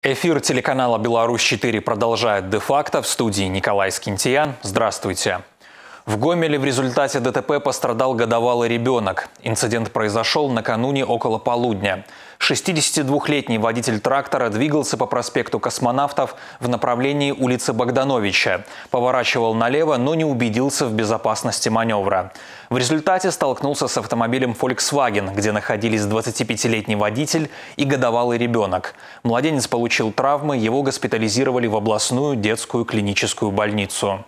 Эфир телеканала «Беларусь-4» продолжает де-факто в студии Николай Скинтиян. Здравствуйте. В Гомеле в результате ДТП пострадал годовалый ребенок. Инцидент произошел накануне около полудня. 62-летний водитель трактора двигался по проспекту космонавтов в направлении улицы Богдановича. Поворачивал налево, но не убедился в безопасности маневра. В результате столкнулся с автомобилем Volkswagen, где находились 25-летний водитель и годовалый ребенок. Младенец получил травмы, его госпитализировали в областную детскую клиническую больницу.